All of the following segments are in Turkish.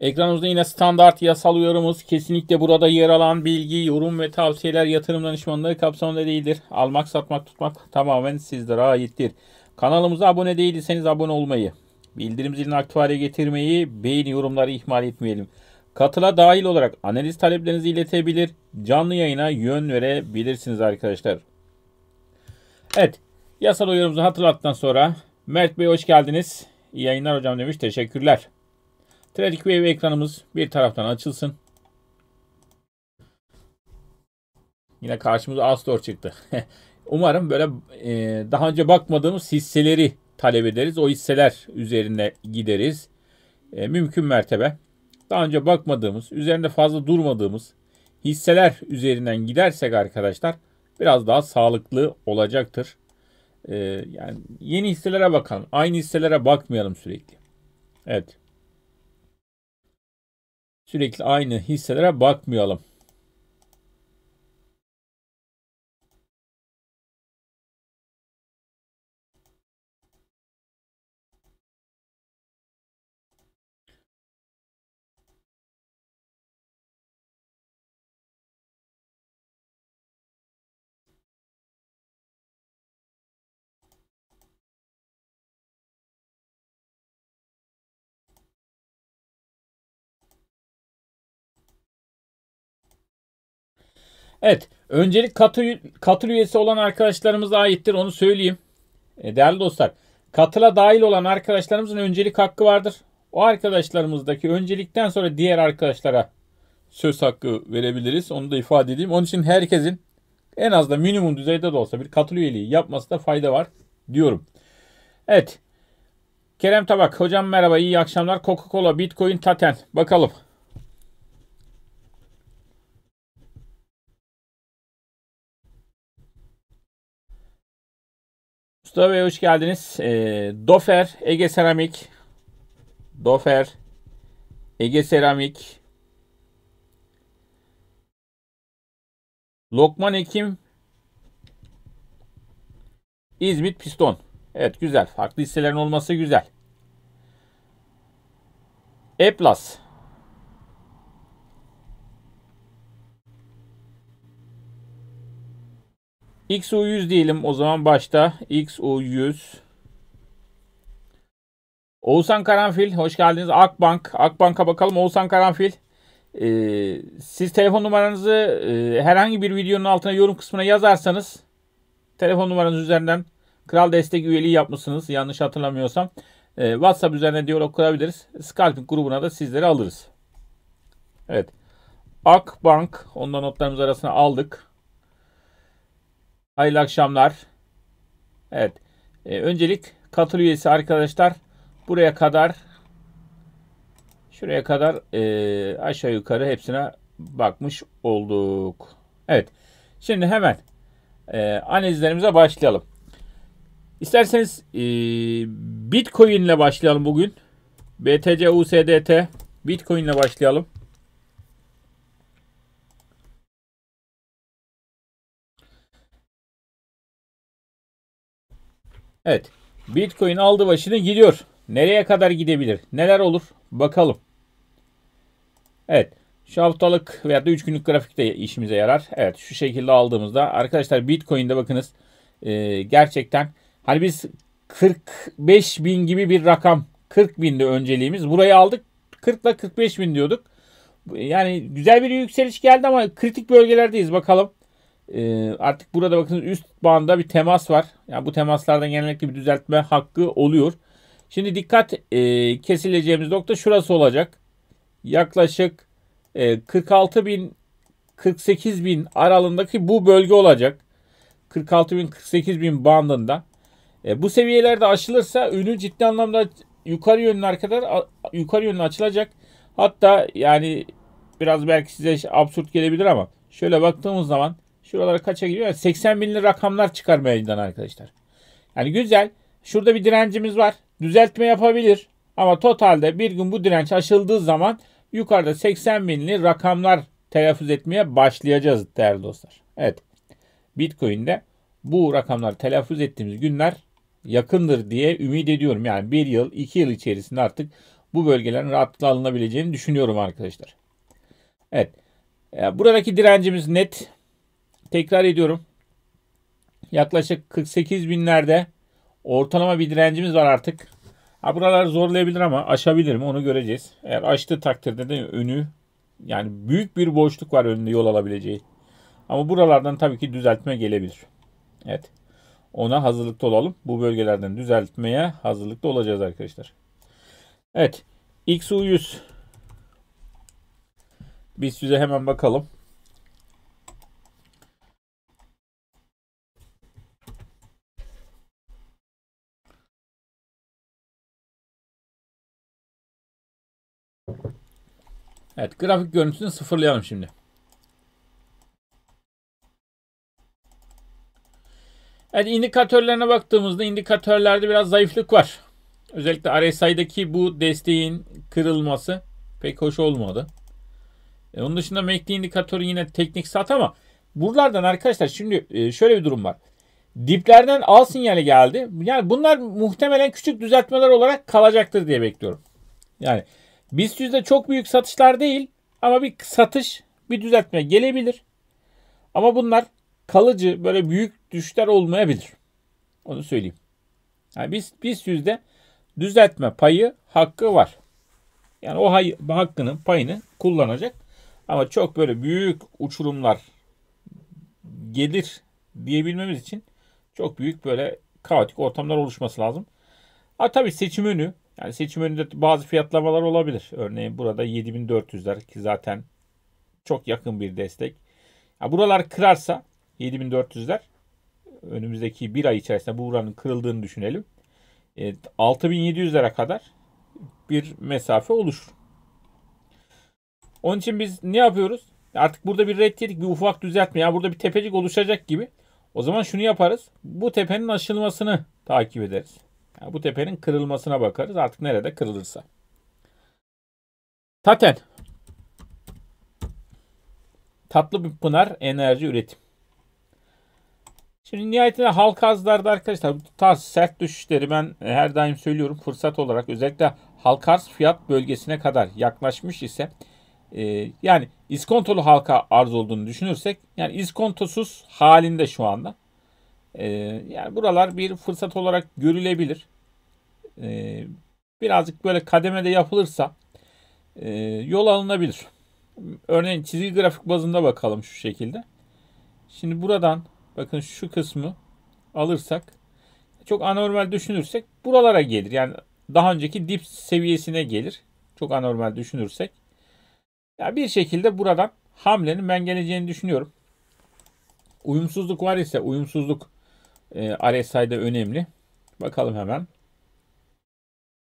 Ekranımızda yine standart yasal uyarımız. Kesinlikle burada yer alan bilgi, yorum ve tavsiyeler yatırım danışmanlığı kapsamında değildir. Almak, satmak, tutmak tamamen sizlere aittir. Kanalımıza abone değilseniz abone olmayı, bildirim zilini aktif hale getirmeyi, beğeni yorumları ihmal etmeyelim. Katıla dahil olarak analiz taleplerinizi iletebilir, canlı yayına yön verebilirsiniz arkadaşlar. Evet, yasal uyarımızı hatırlattıktan sonra Mert Bey hoş geldiniz. İyi yayınlar hocam demiş, teşekkürler. Traffic Wave ekranımız bir taraftan açılsın. Yine karşımıza Astor çıktı. Umarım böyle e, daha önce bakmadığımız hisseleri talep ederiz. O hisseler üzerine gideriz. E, mümkün mertebe. Daha önce bakmadığımız, üzerinde fazla durmadığımız hisseler üzerinden gidersek arkadaşlar biraz daha sağlıklı olacaktır. E, yani yeni hisselere bakalım. Aynı hisselere bakmayalım sürekli. Evet sürekli aynı hisselere bakmayalım. Evet. Öncelik katıl, katıl üyesi olan arkadaşlarımıza aittir. Onu söyleyeyim. E, değerli dostlar. Katıla dahil olan arkadaşlarımızın öncelik hakkı vardır. O arkadaşlarımızdaki öncelikten sonra diğer arkadaşlara söz hakkı verebiliriz. Onu da ifade edeyim. Onun için herkesin en az da minimum düzeyde de olsa bir katıl üyeliği yapması da fayda var diyorum. Evet. Kerem Tabak. Hocam merhaba. iyi akşamlar. Coca-Cola, Bitcoin, Taten. Bakalım. Usta Bey hoş geldiniz. E, Dofer Ege Seramik. Dofer Ege Seramik. Lokman Ekim. İzmit Piston. Evet güzel. Farklı hisselerin olması güzel. E-Plus. XU100 diyelim o zaman başta. XU100. Oğuzhan Karanfil hoş geldiniz. Akbank. Akbank'a bakalım. Oğuzhan Karanfil. Ee, siz telefon numaranızı e, herhangi bir videonun altına yorum kısmına yazarsanız telefon numaranız üzerinden Kral Destek üyeliği yapmışsınız yanlış hatırlamıyorsam. E, WhatsApp üzerine diyalog kurabiliriz. Scalping grubuna da sizleri alırız. Evet. Akbank. Ondan notlarımız arasına aldık. Hayırlı akşamlar. Evet. E, öncelik katıl üyesi arkadaşlar buraya kadar şuraya kadar e, aşağı yukarı hepsine bakmış olduk. Evet. Şimdi hemen e, analizlerimize başlayalım. İsterseniz e, Bitcoin ile başlayalım bugün. BTC, USDT, Bitcoin ile başlayalım. Evet. Bitcoin aldı başını gidiyor. Nereye kadar gidebilir? Neler olur? Bakalım. Evet. Şu haftalık veya da 3 günlük grafik de işimize yarar. Evet şu şekilde aldığımızda arkadaşlar Bitcoin'de bakınız e, gerçekten hani biz 45 bin gibi bir rakam 40 binde önceliğimiz. Burayı aldık 40 ile 45 bin diyorduk. Yani güzel bir yükseliş geldi ama kritik bölgelerdeyiz bakalım. Ee, artık burada bakın üst banda bir temas var. Yani bu temaslardan genellikle bir düzeltme hakkı oluyor. Şimdi dikkat e, kesileceğimiz nokta şurası olacak. Yaklaşık e, 46 bin 48 bin aralığındaki bu bölge olacak. 46 bin 48 bin bandında. E, bu seviyelerde aşılırsa ünü ciddi anlamda yukarı yönlü kadar yukarı yönlü açılacak. Hatta yani biraz belki size absürt gelebilir ama şöyle baktığımız zaman Şuralara kaça giriyor? 80 binli rakamlar çıkar meydana arkadaşlar. Yani güzel. Şurada bir direncimiz var. Düzeltme yapabilir. Ama totalde bir gün bu direnç aşıldığı zaman yukarıda 80 binli rakamlar telaffuz etmeye başlayacağız değerli dostlar. Evet. Bitcoin'de bu rakamlar telaffuz ettiğimiz günler yakındır diye ümit ediyorum. Yani bir yıl, iki yıl içerisinde artık bu bölgelerin rahatlıkla alınabileceğini düşünüyorum arkadaşlar. Evet. Buradaki direncimiz net tekrar ediyorum. Yaklaşık 48 binlerde ortalama bir direncimiz var artık. Ha, buralar zorlayabilir ama aşabilir mi onu göreceğiz. Eğer aştığı takdirde de önü yani büyük bir boşluk var önünde yol alabileceği. Ama buralardan tabii ki düzeltme gelebilir. Evet. Ona hazırlıklı olalım. Bu bölgelerden düzeltmeye hazırlıklı olacağız arkadaşlar. Evet. XU100 biz size hemen bakalım. Evet grafik görüntüsünü sıfırlayalım şimdi. Evet indikatörlerine baktığımızda indikatörlerde biraz zayıflık var. Özellikle RSI'deki bu desteğin kırılması pek hoş olmadı. E, onun dışında MACD indikatörü yine teknik sat ama buralardan arkadaşlar şimdi e, şöyle bir durum var. Diplerden al sinyali geldi. Yani bunlar muhtemelen küçük düzeltmeler olarak kalacaktır diye bekliyorum. Yani BIST yüzde çok büyük satışlar değil ama bir satış, bir düzeltme gelebilir. Ama bunlar kalıcı böyle büyük düşler olmayabilir. Onu söyleyeyim. Yani biz BIST yüzde düzeltme payı hakkı var. Yani o hay, hakkının payını kullanacak. Ama çok böyle büyük uçurumlar gelir diyebilmemiz için çok büyük böyle kaotik ortamlar oluşması lazım. Ha tabii seçim önü yani seçim önünde bazı fiyatlamalar olabilir. Örneğin burada 7400'ler ki zaten çok yakın bir destek. Ya buralar kırarsa 7400'ler önümüzdeki bir ay içerisinde bu buranın kırıldığını düşünelim. E, 6700'lere kadar bir mesafe oluşur. Onun için biz ne yapıyoruz? Artık burada bir red yedik, bir ufak düzeltme. ya burada bir tepecik oluşacak gibi. O zaman şunu yaparız. Bu tepenin aşılmasını takip ederiz. Yani bu tepenin kırılmasına bakarız. Artık nerede kırılırsa. Taten. Tatlı bir pınar enerji üretim. Şimdi nihayetinde halk arzlarda arkadaşlar bu tarz sert düşüşleri ben her daim söylüyorum fırsat olarak özellikle halk arz fiyat bölgesine kadar yaklaşmış ise e, yani iskontolu halka arz olduğunu düşünürsek yani iskontosuz halinde şu anda. E, yani buralar bir fırsat olarak görülebilir e, birazcık böyle kademede yapılırsa e, yol alınabilir. Örneğin çizgi grafik bazında bakalım şu şekilde. Şimdi buradan bakın şu kısmı alırsak çok anormal düşünürsek buralara gelir. Yani daha önceki dip seviyesine gelir. Çok anormal düşünürsek. Ya bir şekilde buradan hamlenin ben geleceğini düşünüyorum. Uyumsuzluk var ise uyumsuzluk e, RSI'de önemli. Bakalım hemen.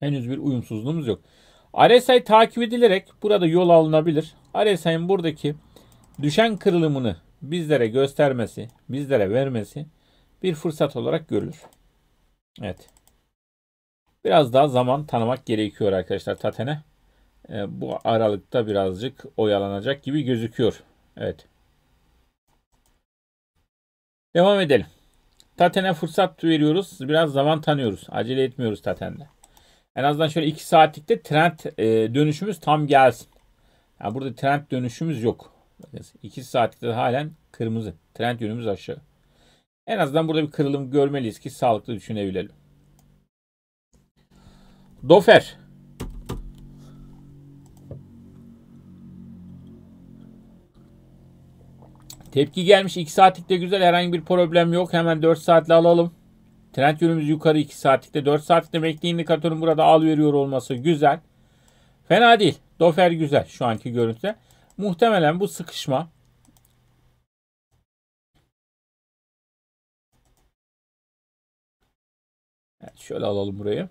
Henüz bir uyumsuzluğumuz yok. RSI takip edilerek burada yol alınabilir. RSI'nin buradaki düşen kırılımını bizlere göstermesi, bizlere vermesi bir fırsat olarak görülür. Evet. Biraz daha zaman tanımak gerekiyor arkadaşlar Taten'e. E, bu aralıkta birazcık oyalanacak gibi gözüküyor. Evet. Devam edelim. Taten'e fırsat veriyoruz. Biraz zaman tanıyoruz. Acele etmiyoruz Taten'de. En azından şöyle 2 saatlikte trend e, dönüşümüz tam gelsin. Yani burada trend dönüşümüz yok. 2 saatlikte halen kırmızı. Trend yönümüz aşağı. En azından burada bir kırılım görmeliyiz ki sağlıklı düşünebilelim. Dofer. Tepki gelmiş. 2 saatlikte güzel. Herhangi bir problem yok. Hemen 4 saatle alalım. Trend yönümüz yukarı 2 saatlikte. 4 saatlikte bekleyin indikatörün burada al veriyor olması güzel. Fena değil. Dofer güzel şu anki görüntüde. Muhtemelen bu sıkışma Evet, şöyle alalım burayı.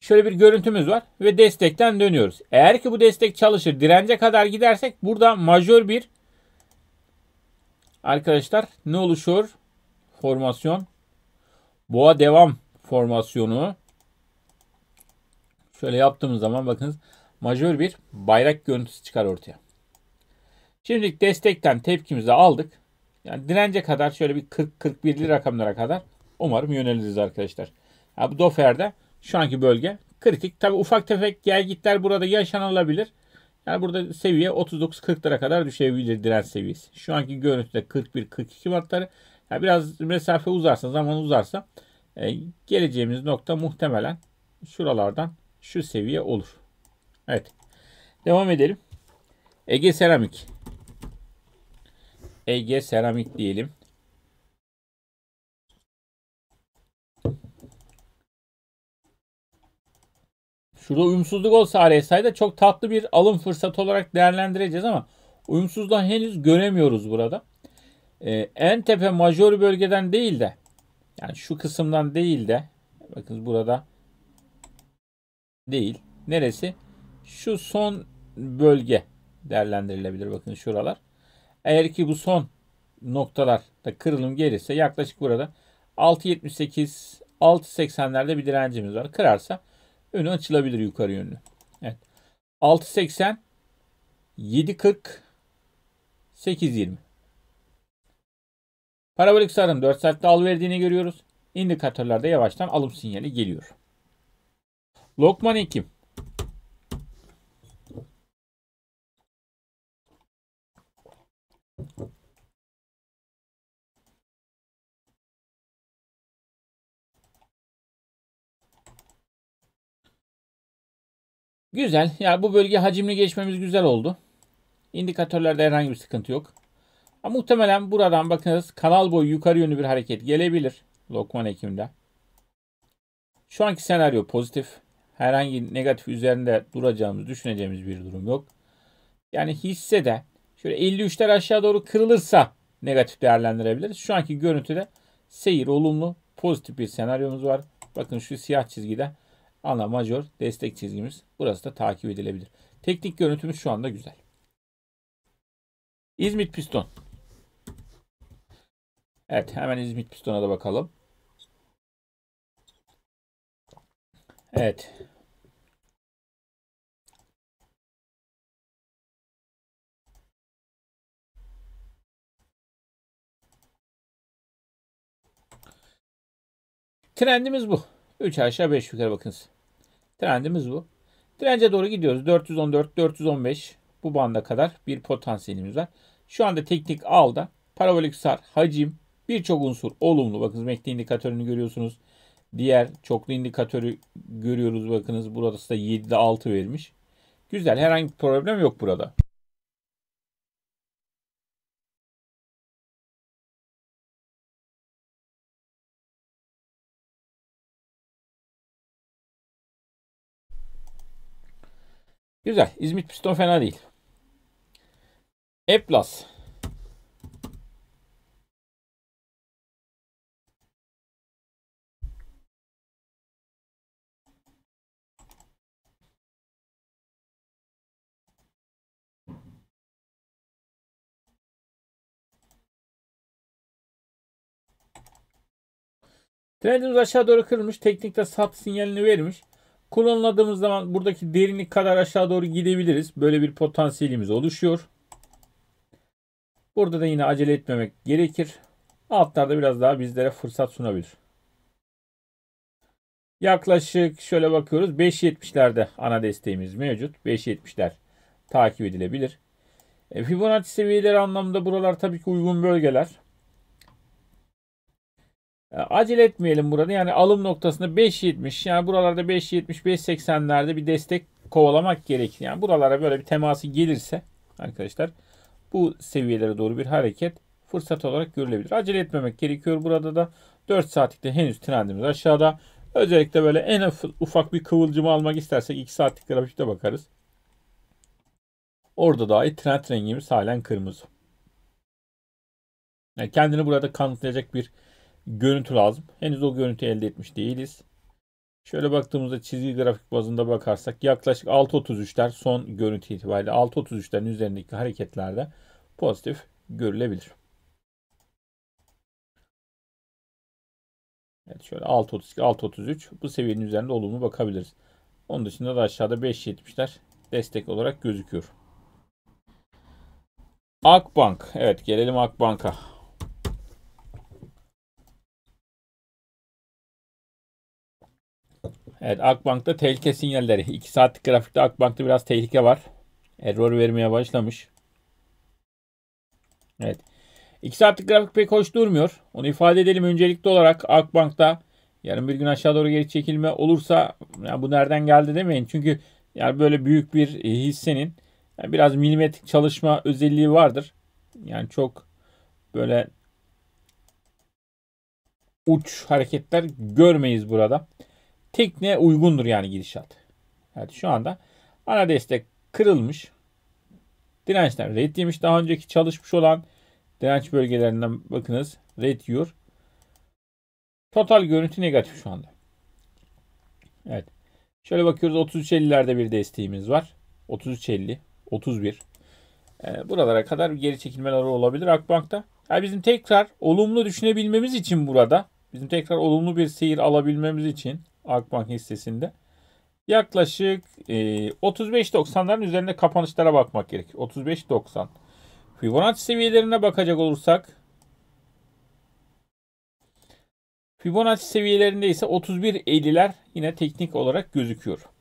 Şöyle bir görüntümüz var ve destekten dönüyoruz. Eğer ki bu destek çalışır dirence kadar gidersek burada majör bir Arkadaşlar ne oluşur? Formasyon. Boğa devam formasyonu. Şöyle yaptığımız zaman bakınız majör bir bayrak görüntüsü çıkar ortaya. Şimdilik destekten tepkimizi aldık. Yani dirence kadar şöyle bir 40-41'li rakamlara kadar umarım yöneliriz arkadaşlar. Ya bu Dofer'de şu anki bölge kritik. Tabi ufak tefek gel-gitler burada yaşanılabilir. Yani burada seviye 39-40'lara kadar düşebilir direnç seviyesi. Şu anki görüntüde 41-42 wattları. Yani biraz mesafe uzarsa, zaman uzarsa e, geleceğimiz nokta muhtemelen şuralardan şu seviye olur. Evet. Devam edelim. Ege Seramik. Ege Seramik diyelim. Şurada uyumsuzluk olsa RSI'de çok tatlı bir alım fırsatı olarak değerlendireceğiz ama uyumsuzluğu henüz göremiyoruz burada. Ee, en tepe majör bölgeden değil de yani şu kısımdan değil de bakın burada değil. Neresi? Şu son bölge değerlendirilebilir. Bakın şuralar. Eğer ki bu son noktalarda kırılım gelirse yaklaşık burada 6.78 6.80'lerde bir direncimiz var. Kırarsa önü açılabilir yukarı yönlü. Evet. 6.80 7.40 8.20 Parabolik sarım 4 saatte al verdiğini görüyoruz. İndikatörlerde yavaştan alım sinyali geliyor. Lokman Ekim Güzel. Yani bu bölge hacimli geçmemiz güzel oldu. İndikatörlerde herhangi bir sıkıntı yok. Ama muhtemelen buradan bakınız kanal boyu yukarı yönlü bir hareket gelebilir. Lokman Ekim'de. Şu anki senaryo pozitif. Herhangi negatif üzerinde duracağımız, düşüneceğimiz bir durum yok. Yani hisse de şöyle 53'ler aşağı doğru kırılırsa negatif değerlendirebiliriz. Şu anki görüntüde seyir olumlu, pozitif bir senaryomuz var. Bakın şu siyah çizgide ana major destek çizgimiz. Burası da takip edilebilir. Teknik görüntümüz şu anda güzel. İzmit piston. Evet hemen İzmit pistona da bakalım. Evet. Trendimiz bu. 3 aşağı 5 yukarı bakınız. Trendimiz bu. Trence doğru gidiyoruz. 414, 415 bu banda kadar bir potansiyelimiz var. Şu anda teknik alda parabolik sar, hacim birçok unsur olumlu. Bakın, MACD indikatörünü görüyorsunuz. Diğer çoklu indikatörü görüyoruz. Bakınız burası da 7'de 6 vermiş. Güzel herhangi bir problem yok burada. Güzel. İzmit piston fena değil. Eplas. Trendimiz aşağı doğru kırılmış. Teknikte sat sinyalini vermiş. Klonladığımız zaman buradaki derinlik kadar aşağı doğru gidebiliriz. Böyle bir potansiyelimiz oluşuyor. Burada da yine acele etmemek gerekir. Altlarda biraz daha bizlere fırsat sunabilir. Yaklaşık şöyle bakıyoruz. 5.70'lerde ana desteğimiz mevcut. 5.70'ler takip edilebilir. E, Fibonacci seviyeleri anlamında buralar tabii ki uygun bölgeler. E, acele etmeyelim burada. Yani alım noktasında 5.70 yani buralarda 5.70 5.80'lerde bir destek kovalamak gerekir. Yani buralara böyle bir teması gelirse arkadaşlar bu seviyelere doğru bir hareket fırsat olarak görülebilir. Acele etmemek gerekiyor burada da. 4 saatlikte henüz trendimiz aşağıda. Özellikle böyle en ufak bir kıvılcımı almak istersek 2 saatlik grafikte bakarız. Orada dahi trend rengimiz halen kırmızı. Yani kendini burada kanıtlayacak bir görüntü lazım. Henüz o görüntü elde etmiş değiliz. Şöyle baktığımızda çizgi grafik bazında bakarsak yaklaşık 6.33'ler son görüntü itibariyle 6.33'lerin üzerindeki hareketlerde pozitif görülebilir. Evet şöyle 6.32, 6.33 bu seviyenin üzerinde olumlu bakabiliriz. Onun dışında da aşağıda 5.70'ler destek olarak gözüküyor. Akbank. Evet gelelim Akbank'a. Evet Akbank'ta tehlike sinyalleri. 2 saatlik grafikte Akbank'ta biraz tehlike var. Error vermeye başlamış. Evet. 2 saatlik grafik pek hoş durmuyor. Onu ifade edelim öncelikli olarak Akbank'ta yarın bir gün aşağı doğru geri çekilme olursa ya bu nereden geldi demeyin. Çünkü yani böyle büyük bir hissenin yani biraz milimetrik çalışma özelliği vardır. Yani çok böyle uç hareketler görmeyiz burada. Tekne uygundur yani gidişat. Evet şu anda ana destek kırılmış. Dirençler red yemiş. Daha önceki çalışmış olan direnç bölgelerinden bakınız. Red yiyor. Total görüntü negatif şu anda. Evet. Şöyle bakıyoruz 33.50'lerde bir desteğimiz var. 33.50, 31. Ee, buralara kadar geri çekilmeler olabilir Akbank'ta. Yani bizim tekrar olumlu düşünebilmemiz için burada, bizim tekrar olumlu bir seyir alabilmemiz için Akbank hissesinde yaklaşık e, 35.90'ların üzerinde kapanışlara bakmak gerek. 35.90. Fibonacci seviyelerine bakacak olursak Fibonacci seviyelerinde ise 31.50'ler yine teknik olarak gözüküyor.